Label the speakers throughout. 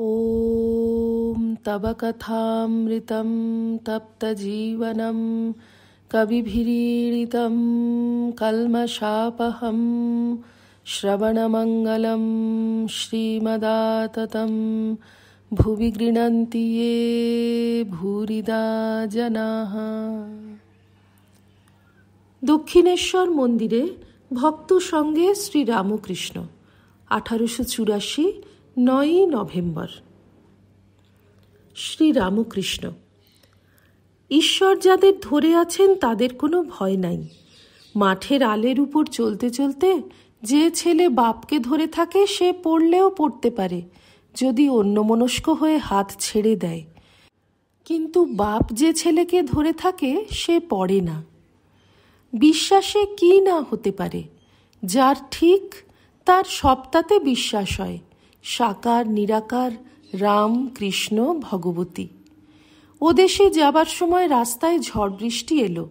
Speaker 1: ॐ तव कथामृतं तप्तजीवनं कविभिरीडितं कल्मषापहं श्रवणमङ्गलं श्रीमदाततं भुवि गृह्णन्ति ये भूरिदा জনাহ দক্ষিণেশ্বর মন্দিরে ভক্ত সঙ্গে শ্রী আঠারোশো চুরাশি নয়ই নভেম্বর শ্রীরামকৃষ্ণ ঈশ্বর যাদের ধরে আছেন তাদের কোনো ভয় নাই মাঠের আলের উপর চলতে চলতে যে ছেলে বাপকে ধরে থাকে সে পড়লেও পড়তে পারে যদি অন্যমনস্ক হয়ে হাত ছেড়ে দেয় কিন্তু বাপ যে ছেলেকে ধরে থাকে সে পড়ে না বিশ্বাসে কি না হতে পারে যার ঠিক তার সপ্তাতে বিশ্বাস হয় সাকার নিরাকার রাম কৃষ্ণ ভগবতী ওদেশে যাবার সময় রাস্তায় ঝড় বৃষ্টি এলো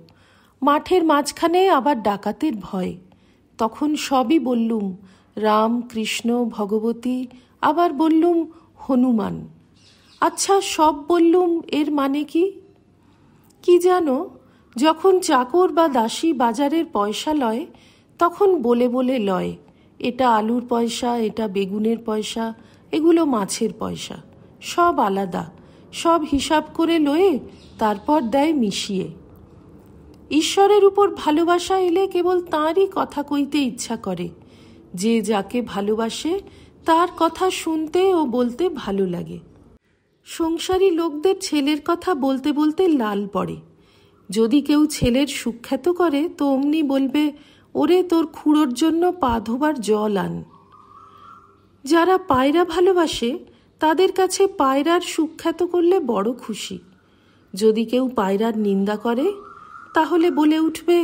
Speaker 1: মাঠের মাঝখানে আবার ডাকাতের ভয় তখন সবই বললুম রাম কৃষ্ণ ভগবতী আবার বললুম হনুমান আচ্ছা সব বললুম এর মানে কি কি জানো যখন চাকর বা দাসী বাজারের পয়সা লয় তখন বলে বলে লয় এটা আলুর পয়সা এটা বেগুনের পয়সা এগুলো মাছের পয়সা সব আলাদা সব হিসাব করে লয়ে তারপর দেয় মিশিয়ে ঈশ্বরের উপর ভালোবাসা এলে কেবল তাঁরই কথা কইতে ইচ্ছা করে যে যাকে ভালোবাসে তার কথা শুনতে ও বলতে ভালো লাগে সংসারী লোকদের ছেলের কথা বলতে বলতে লাল পড়ে যদি কেউ ছেলের সুখ্যাত করে তো অমনি বলবে ওরে তোর খুঁড়োর জন্য পা ধোবার জল আন যারা পায়রা ভালোবাসে তাদের কাছে পায়রার সুখ্যাত করলে বড় খুশি যদি কেউ পায়রার নিন্দা করে তাহলে বলে উঠবে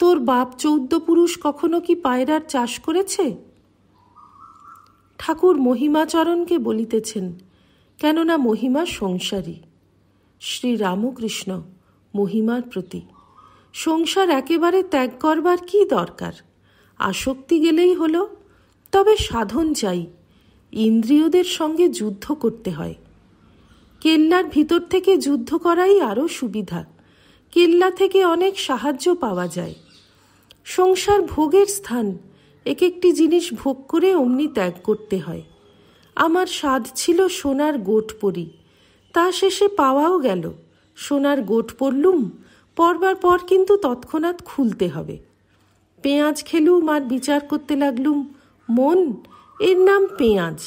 Speaker 1: তোর বাপ চৌদ্দ পুরুষ কখনো কি পায়রার চাষ করেছে ঠাকুর মহিমাচরণকে বলিতেছেন কেননা মহিমা সংসারী শ্রী রামকৃষ্ণ মহিমার প্রতীক সংসার একেবারে ত্যাগ করবার কি দরকার আসক্তি গেলেই হলো তবে সাধন চাই ইন্দ্রিয়দের সঙ্গে যুদ্ধ করতে হয় কেল্লার ভিতর থেকে যুদ্ধ করাই আরও সুবিধা কেল্লা থেকে অনেক সাহায্য পাওয়া যায় সংসার ভোগের স্থান এক একটি জিনিস ভোগ করে অমনি ত্যাগ করতে হয় আমার স্বাদ ছিল সোনার গোট পরি তা শেষে পাওয়াও গেল সোনার গোট পরলুম পরবার পর কিন্তু তৎক্ষণাৎ খুলতে হবে পেঁয়াজ খেলুম আর বিচার করতে লাগলুম মন এর নাম পেঁয়াজ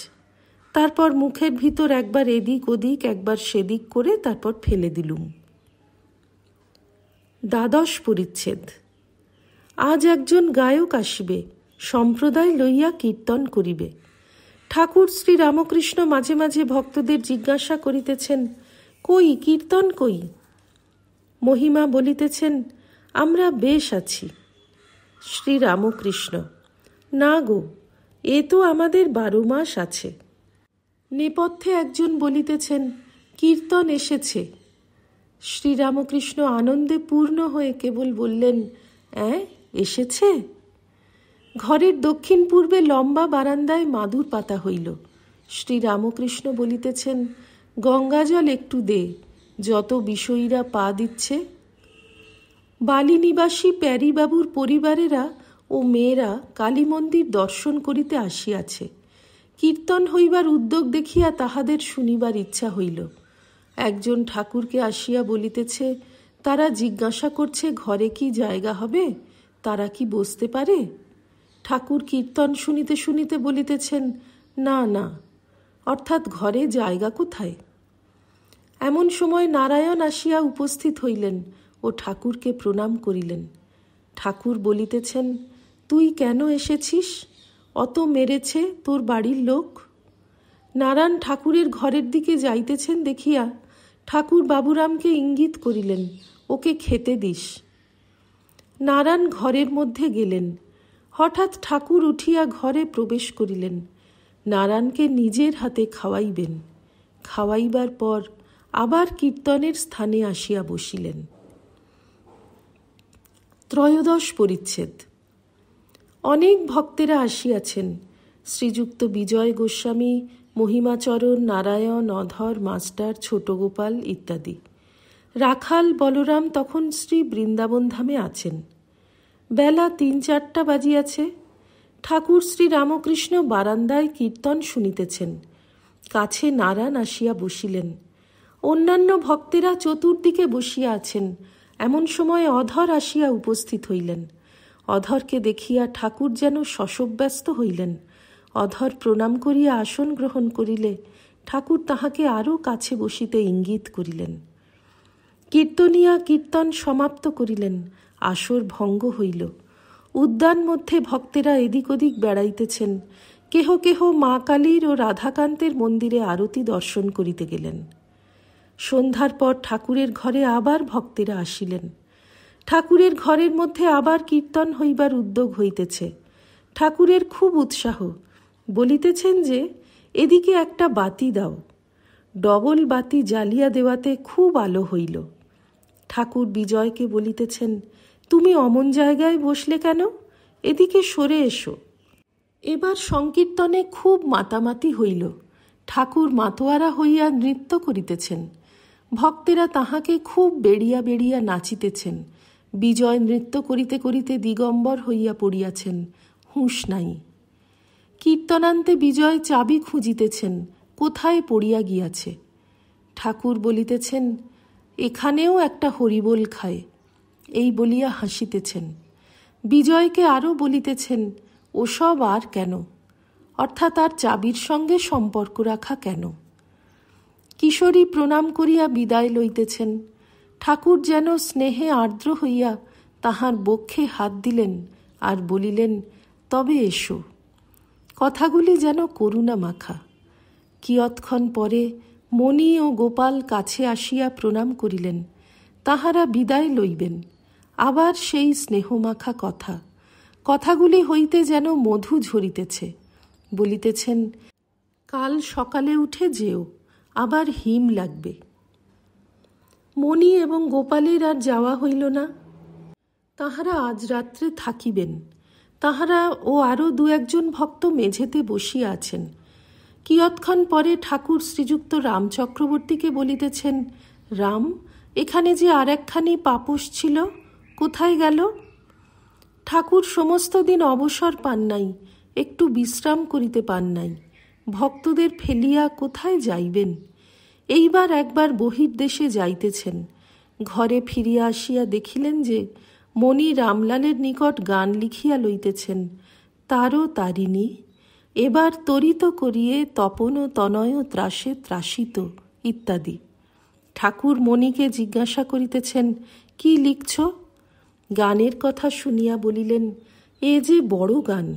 Speaker 1: তারপর মুখের ভিতর একবার এদিক ওদিক একবার সেদিক করে তারপর ফেলে দিলুম দ্বাদশ পরিচ্ছেদ আজ একজন গায়ক আসিবে সম্প্রদায় লইয়া কীর্তন করিবে ঠাকুর শ্রী রামকৃষ্ণ মাঝে মাঝে ভক্তদের জিজ্ঞাসা করিতেছেন কই কীর্তন কই মহিমা বলিতেছেন আমরা বেশ আছি শ্রীরামকৃষ্ণ না গো এ তো আমাদের বারো মাস আছে নেপথ্যে একজন বলিতেছেন কীর্তন এসেছে শ্রীরামকৃষ্ণ আনন্দে পূর্ণ হয়ে কেবল বললেন অ্যাঁ এসেছে ঘরের দক্ষিণ পূর্বে লম্বা বারান্দায় মাদুর পাতা হইল শ্রীরামকৃষ্ণ বলিতেছেন গঙ্গাজল একটু দে যত বিষয়ীরা পা দিচ্ছে বালিনিবাসী প্যারিবাবুর পরিবারেরা ও মেয়েরা কালী মন্দির দর্শন করিতে আসিয়াছে কীর্তন হইবার উদ্যোগ দেখিয়া তাহাদের শুনিবার ইচ্ছা হইল একজন ঠাকুরকে আসিয়া বলিতেছে তারা জিজ্ঞাসা করছে ঘরে কি জায়গা হবে তারা কি বসতে পারে ঠাকুর কীর্তন শুনিতে শুনিতে বলিতেছেন না না অর্থাৎ ঘরে জায়গা কোথায় এমন সময় নারায়ণ আসিয়া উপস্থিত হইলেন ও ঠাকুরকে প্রণাম করিলেন ঠাকুর বলিতেছেন তুই কেন এসেছিস অত মেরেছে তোর বাড়ির লোক নারায়ণ ঠাকুরের ঘরের দিকে যাইতেছেন দেখিয়া ঠাকুর বাবুরামকে ইঙ্গিত করিলেন ওকে খেতে দিস নারায়ণ ঘরের মধ্যে গেলেন হঠাৎ ঠাকুর উঠিয়া ঘরে প্রবেশ করিলেন নারায়ণকে নিজের হাতে খাওয়াইবেন খাওয়াইবার পর আবার কীর্তনের স্থানে আসিয়া বসিলেন ত্রয়োদশ পরিচ্ছেদ অনেক ভক্তেরা আসিয়াছেন শ্রীযুক্ত বিজয় গোস্বামী মহিমাচরণ নারায়ণ অধর মাস্টার ছোট গোপাল ইত্যাদি রাখাল বলরাম তখন শ্রী বৃন্দাবন ধামে আছেন বেলা তিন চারটা বাজিয়াছে ঠাকুর শ্রী রামকৃষ্ণ বারান্দায় কীর্তন শুনিতেছেন কাছে নারায়ণ আসিয়া বসিলেন অন্যান্য ভক্তেরা চতুর্দিকে বসিয়া আছেন এমন সময় অধর আসিয়া উপস্থিত হইলেন অধরকে দেখিয়া ঠাকুর যেন শশব্যস্ত হইলেন অধর প্রণাম করিয়া আসন গ্রহণ করিলে ঠাকুর তাহাকে আরও কাছে বসিতে ইঙ্গিত করিলেন কীর্তনিয়া কীর্তন সমাপ্ত করিলেন আসর ভঙ্গ হইল উদ্যান মধ্যে ভক্তেরা এদিক ওদিক বেড়াইতেছেন কেহ কেহ মা কালীর ও রাধাকান্তের মন্দিরে আরতি দর্শন করিতে গেলেন সন্ধ্যার পর ঠাকুরের ঘরে আবার ভক্তেরা আসিলেন ঠাকুরের ঘরের মধ্যে আবার কীর্তন হইবার উদ্যোগ হইতেছে ঠাকুরের খুব উৎসাহ বলিতেছেন যে এদিকে একটা বাতি দাও ডবল বাতি জ্বালিয়া দেওয়াতে খুব আলো হইল ঠাকুর বিজয়কে বলিতেছেন তুমি অমন জায়গায় বসলে কেন এদিকে সরে এসো এবার সংকীর্তনে খুব মাতামাতি হইল ঠাকুর মাতোয়ারা হইয়া নৃত্য করিতেছেন ভক্তেরা তাহাকে খুব বেড়িয়া বেড়িয়া নাচিতেছেন বিজয় নৃত্য করিতে করিতে দিগম্বর হইয়া পড়িয়াছেন হুঁশ নাই কীর্তনান্তে বিজয় চাবি খুঁজিতেছেন কোথায় পড়িয়া গিয়াছে ঠাকুর বলিতেছেন এখানেও একটা হরিবোল খায় এই বলিয়া হাসিতেছেন বিজয়কে আরও বলিতেছেন ওসব আর কেন অর্থাৎ আর চাবির সঙ্গে সম্পর্ক রাখা কেন কিশোরী প্রণাম করিয়া বিদায় লইতেছেন ঠাকুর যেন স্নেহে আর্দ্র হইয়া তাহার বক্ষে হাত দিলেন আর বলিলেন তবে এসো কথাগুলি যেন করুণা মাখা কিয়ৎক্ষণ পরে মণি ও গোপাল কাছে আসিয়া প্রণাম করিলেন তাহারা বিদায় লইবেন আবার সেই স্নেহমাখা কথা কথাগুলি হইতে যেন মধু ঝরিতেছে বলিতেছেন কাল সকালে উঠে যেও আবার হিম লাগবে মণি এবং গোপালের আর যাওয়া হইল না তাহারা আজ রাত্রে থাকিবেন তাহারা ও আরও দু একজন ভক্ত মেঝেতে বসিয়া আছেন কিয়ৎক্ষণ পরে ঠাকুর শ্রীযুক্ত রাম চক্রবর্তীকে বলিতেছেন রাম এখানে যে আর একখানি পাপুস ছিল কোথায় গেল ঠাকুর সমস্ত দিন অবসর পান নাই একটু বিশ্রাম করিতে পান নাই ভক্তদের ফেলিয়া কোথায় যাইবেন এইবার একবার বহির্দেশে যাইতেছেন ঘরে ফিরিয়া আসিয়া দেখিলেন যে মণি রামলালের নিকট গান লিখিয়া লইতেছেন তারও তারিণী এবার তরিত করিয়ে তপন তনয় ত্রাসে ত্রাসিত ইত্যাদি ঠাকুর মণিকে জিজ্ঞাসা করিতেছেন কি লিখছ গানের কথা শুনিয়া বলিলেন এ যে বড় গান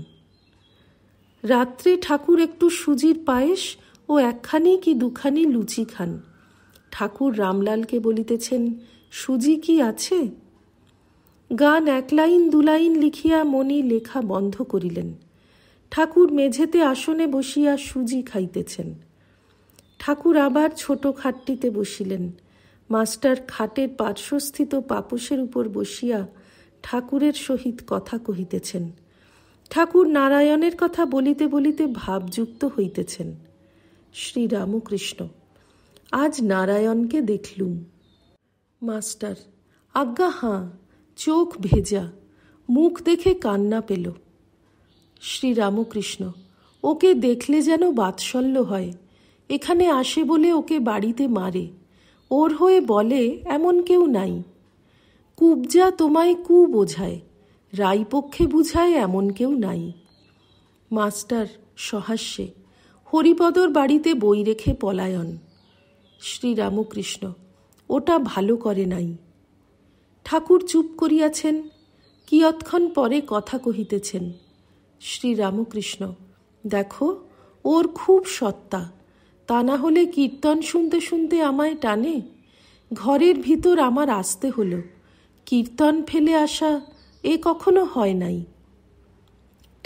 Speaker 1: রাত্রে ঠাকুর একটু সুজির পায়েস ও একখানি কি দুখানি লুচি খান ঠাকুর রামলালকে বলিতেছেন সুজি কি আছে গান এক লাইন দু লাইন লিখিয়া মনি লেখা বন্ধ করিলেন ঠাকুর মেঝেতে আসনে বসিয়া সুজি খাইতেছেন ঠাকুর আবার ছোট খাটটিতে বসিলেন মাস্টার খাটের পার্শ্বস্থিত পাপসের উপর বসিয়া ঠাকুরের সহিত কথা কহিতেছেন ঠাকুর নারায়ণের কথা বলিতে বলিতে ভাবযুক্ত হইতেছেন শ্রীরামকৃষ্ণ আজ নারায়ণকে দেখলুম মাস্টার আজ্ঞা হাঁ চোখ ভেজা মুখ দেখে কান্না পেল শ্রীরামকৃষ্ণ ওকে দেখলে যেন বাৎসল্য হয় এখানে আসে বলে ওকে বাড়িতে মারে ওর হয়ে বলে এমন কেউ নাই কুবজা তোমায় কু বোঝায় রায়পক্ষে বুঝায় এমন কেউ নাই মাস্টার সহাস্যে হরিপদর বাড়িতে বই রেখে পলায়ন শ্রীরামকৃষ্ণ ওটা ভালো করে নাই ঠাকুর চুপ করিয়াছেন কিয়ৎক্ষণ পরে কথা কহিতেছেন শ্রীরামকৃষ্ণ দেখো ওর খুব সত্তা তা না হলে কীর্তন শুনতে শুনতে আমায় টানে ঘরের ভিতর আমার আসতে হলো কীর্তন ফেলে আসা এ কখনো হয় নাই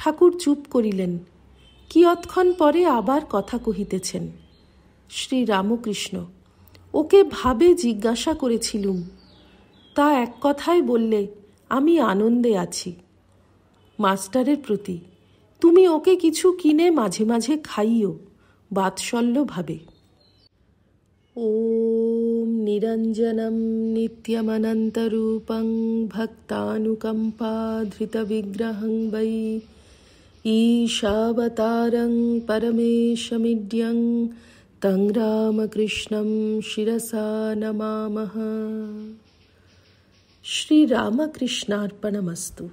Speaker 1: ঠাকুর চুপ করিলেন কিয়ৎক্ষণ পরে আবার কথা কহিতেছেন শ্রী রামকৃষ্ণ ওকে ভাবে জিজ্ঞাসা করেছিলুম তা এক কথায় বললে আমি আনন্দে আছি মাস্টারের প্রতি তুমি ওকে কিছু কিনে মাঝে মাঝে খাইও বাৎসল্যভাবে ও निरञ्जनं नित्यमनन्तरूपं भक्तानुकम्पाधृतविग्रहं वै ईशावतारं परमेशमिड्यं तं रामकृष्णं शिरसा नमामः श्रीरामकृष्णार्पणमस्तु